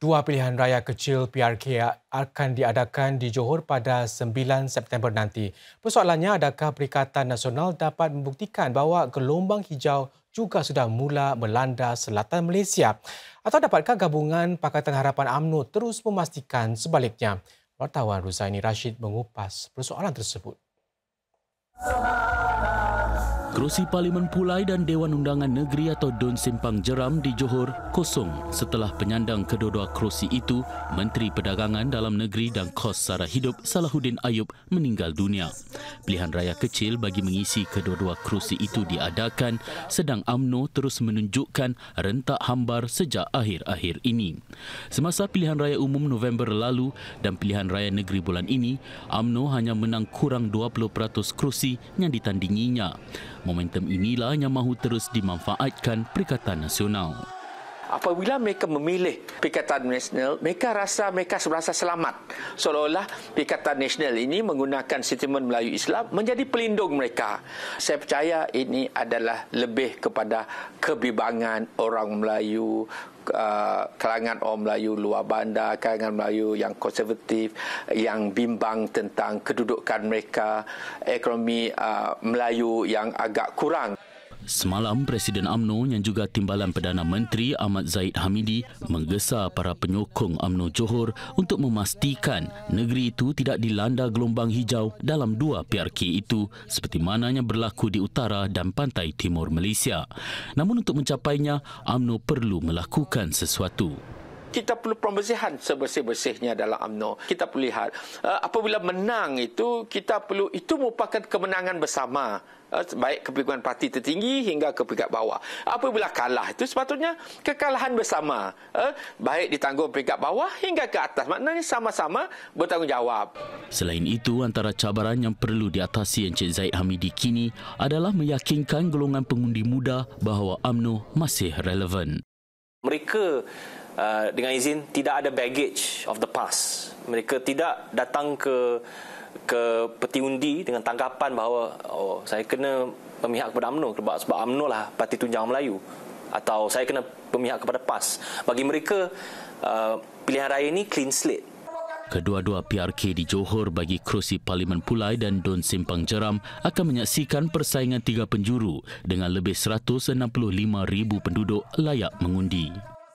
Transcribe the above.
Dua pilihan raya kecil PRK akan diadakan di Johor pada 9 September nanti. Persoalannya adakah Perikatan Nasional dapat membuktikan bahawa gelombang hijau juga sudah mula melanda selatan Malaysia? Atau dapatkah gabungan Pakatan Harapan UMNO terus memastikan sebaliknya? Wartawan Ruzaini Rashid mengupas persoalan tersebut. Kerusi Parlimen Pulai dan Dewan Undangan Negeri atau Don Simpang Jeram di Johor kosong setelah penyandang kedua-dua kerusi itu, Menteri Perdagangan Dalam Negeri dan Kos Sara Hidup Salahuddin Ayub meninggal dunia. Pilihan raya kecil bagi mengisi kedua-dua kerusi itu diadakan sedang AMNO terus menunjukkan rentak hambar sejak akhir-akhir ini. Semasa pilihan raya umum November lalu dan pilihan raya negeri bulan ini, AMNO hanya menang kurang 20% kerusi yang ditandinginya. Momentum inilah yang mahu terus dimanfaatkan Perikatan Nasional apabila mereka memilih Perikatan Nasional, mereka rasa mereka merasa selamat. Seolah-olah Perikatan Nasional ini menggunakan sentimen Melayu Islam menjadi pelindung mereka. Saya percaya ini adalah lebih kepada kebimbangan orang Melayu, uh, kalangan orang Melayu luar bandar, kalangan Melayu yang konservatif, yang bimbang tentang kedudukan mereka, ekonomi uh, Melayu yang agak kurang. Semalam, Presiden AMNO yang juga Timbalan Perdana Menteri Ahmad Zaid Hamidi menggesa para penyokong AMNO Johor untuk memastikan negeri itu tidak dilanda gelombang hijau dalam dua PRK itu seperti mana yang berlaku di utara dan pantai timur Malaysia. Namun untuk mencapainya, AMNO perlu melakukan sesuatu kita perlu pembersihan sebersih-bersihnya dalam AMNO. Kita perlu lihat uh, apabila menang itu kita perlu itu merupakan kemenangan bersama eh, baik kepimpinan parti tertinggi hingga ke peringkat bawah. Apabila kalah itu sepatutnya kekalahan bersama eh, baik ditanggung peringkat bawah hingga ke atas. Maknanya sama-sama bertanggungjawab. Selain itu antara cabaran yang perlu diatasi Encik Zaid Hamidi kini adalah meyakinkan golongan pengundi muda bahawa UMNO masih relevan mereka uh, dengan izin tidak ada baggage of the past mereka tidak datang ke ke peti undi dengan tanggapan bahawa oh saya kena memihak kepada UMNO sebab sebab UMNO lah parti tunjang Melayu atau saya kena memihak kepada PAS bagi mereka uh, pilihan raya ini clean slate Kedua-dua PRK di Johor bagi kerusi Parlimen Pulai dan Don Simpang Jeram akan menyaksikan persaingan tiga penjuru dengan lebih 165,000 penduduk layak mengundi.